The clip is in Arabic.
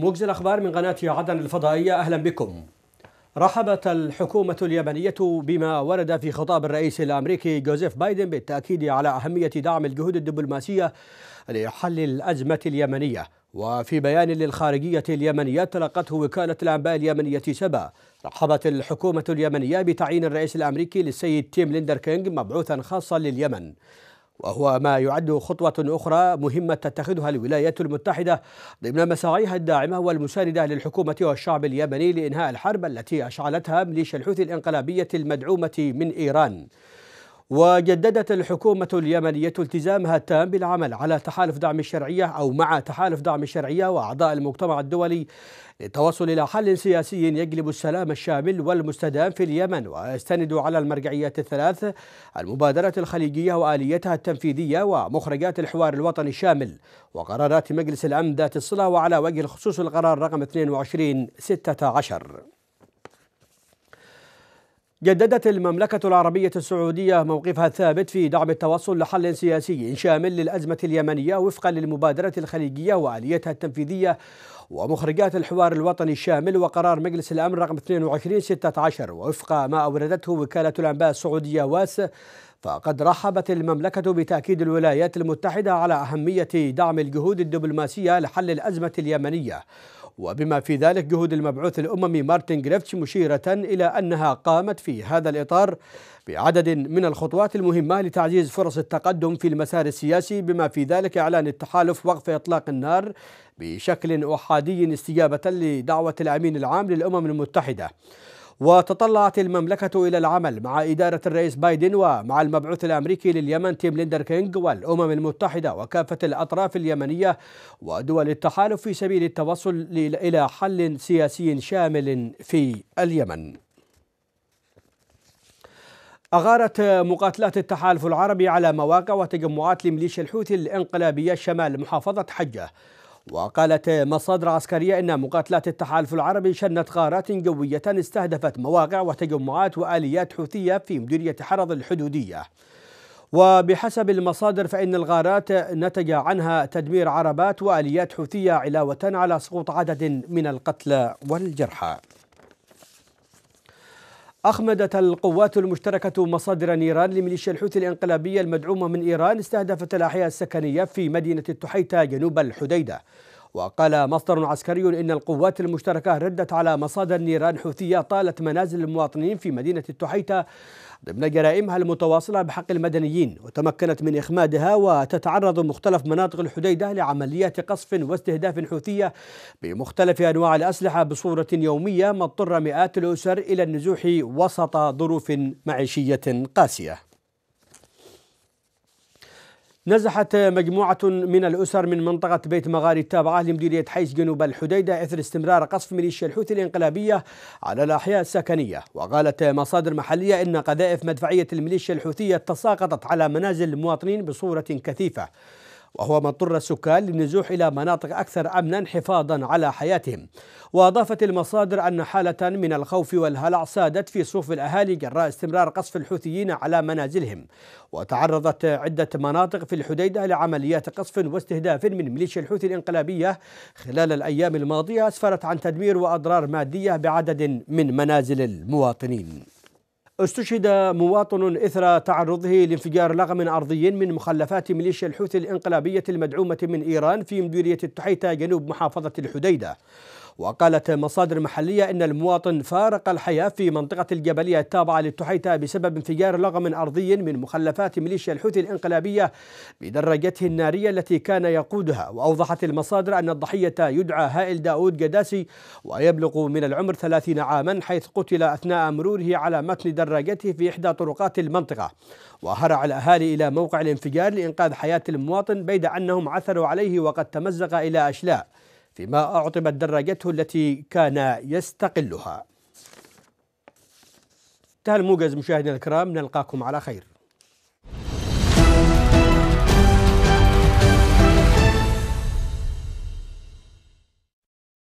موجز الأخبار من قناة عدن الفضائية أهلا بكم رحبت الحكومة اليابانية بما ورد في خطاب الرئيس الأمريكي جوزيف بايدن بالتأكيد على أهمية دعم الجهود الدبلوماسية لحل الأزمة اليمنية وفي بيان للخارجية اليمنية تلقته وكالة الأنباء اليمنية سبا رحبت الحكومة اليمنية بتعيين الرئيس الأمريكي للسيد تيم ليندر كينغ مبعوثا خاصا لليمن وهو ما يعد خطوة أخرى مهمة تتخذها الولايات المتحدة ضمن مساعيها الداعمة والمساندة للحكومة والشعب اليمني لإنهاء الحرب التي أشعلتها مليشيا الحوثي الإنقلابية المدعومة من إيران وجددت الحكومة اليمنية التزامها التام بالعمل على تحالف دعم الشرعية أو مع تحالف دعم الشرعية وأعضاء المجتمع الدولي للتوصل إلى حل سياسي يجلب السلام الشامل والمستدام في اليمن ويستند على المرجعيات الثلاث المبادرة الخليجية وآليتها التنفيذية ومخرجات الحوار الوطني الشامل وقرارات مجلس الأمن ذات الصلة وعلى وجه الخصوص القرار رقم 22 16 جددت المملكة العربية السعودية موقفها الثابت في دعم التوصل لحل سياسي شامل للأزمة اليمنية وفقا للمبادرة الخليجية وآليتها التنفيذية ومخرجات الحوار الوطني الشامل وقرار مجلس الأمن رقم 2216 وفق ما أوردته وكالة الأنباء السعودية واس فقد رحبت المملكة بتأكيد الولايات المتحدة على أهمية دعم الجهود الدبلوماسية لحل الأزمة اليمنية وبما في ذلك جهود المبعوث الأممي مارتن جريفتش مشيرة إلى أنها قامت في هذا الإطار بعدد من الخطوات المهمة لتعزيز فرص التقدم في المسار السياسي بما في ذلك إعلان التحالف وقف إطلاق النار بشكل أحادي استجابة لدعوة الأمين العام للأمم المتحدة وتطلعت المملكة إلى العمل مع إدارة الرئيس بايدن ومع المبعوث الأمريكي لليمن تيم ليندر كينغ والأمم المتحدة وكافة الأطراف اليمنية ودول التحالف في سبيل التوصل إلى حل سياسي شامل في اليمن أغارت مقاتلات التحالف العربي على مواقع وتجمعات لميليشيا الحوثي الانقلابية شمال محافظة حجة وقالت مصادر عسكرية أن مقاتلات التحالف العربي شنت غارات جوية استهدفت مواقع وتجمعات وآليات حوثية في مديرية حرض الحدودية وبحسب المصادر فإن الغارات نتج عنها تدمير عربات وآليات حوثية علاوة على سقوط عدد من القتلى والجرحى أخمدت القوات المشتركة مصادر نيران لميليشيا الحوثي الانقلابية المدعومة من إيران استهدفت الأحياء السكنية في مدينة التحيتة جنوب الحديدة وقال مصدر عسكري إن القوات المشتركة ردت على مصادر نيران حوثية طالت منازل المواطنين في مدينة التحيتة ضمن جرائمها المتواصلة بحق المدنيين وتمكنت من إخمادها وتتعرض مختلف مناطق الحديدة لعمليات قصف واستهداف حوثية بمختلف أنواع الأسلحة بصورة يومية ما اضطر مئات الأسر إلى النزوح وسط ظروف معيشية قاسية نزحت مجموعة من الأسر من منطقة بيت مغاري التابعة لمديرية حيث جنوب الحديدة إثر استمرار قصف ميليشيا الحوثي الانقلابية على الأحياء السكنية وقالت مصادر محلية إن قذائف مدفعية الميليشيا الحوثية تساقطت على منازل المواطنين بصورة كثيفة وهو ما اضطر السكان للنزوح إلى مناطق أكثر أمنا حفاظا على حياتهم وأضافت المصادر أن حالة من الخوف والهلع سادت في صفوف الأهالي جراء استمرار قصف الحوثيين على منازلهم وتعرضت عدة مناطق في الحديدة لعمليات قصف واستهداف من ميليشيا الحوثي الإنقلابية خلال الأيام الماضية أسفرت عن تدمير وأضرار مادية بعدد من منازل المواطنين استشهد مواطن إثر تعرضه لانفجار لغم أرضي من مخلفات ميليشيا الحوثي الإنقلابية المدعومة من إيران في مديرية التحيتة جنوب محافظة الحديدة وقالت مصادر محلية أن المواطن فارق الحياة في منطقة الجبلية التابعة للتحيتة بسبب انفجار لغم أرضي من مخلفات ميليشيا الحوثي الانقلابية بدراجته النارية التي كان يقودها وأوضحت المصادر أن الضحية يدعى هائل داود قداسي ويبلغ من العمر 30 عاما حيث قتل أثناء مروره على متن دراجته في إحدى طرقات المنطقة وهرع الأهالي إلى موقع الانفجار لإنقاذ حياة المواطن بيد أنهم عثروا عليه وقد تمزق إلى أشلاء فيما أعطبت دراجته التي كان يستقلها انتهى الموجز مشاهدينا الكرام نلقاكم على خير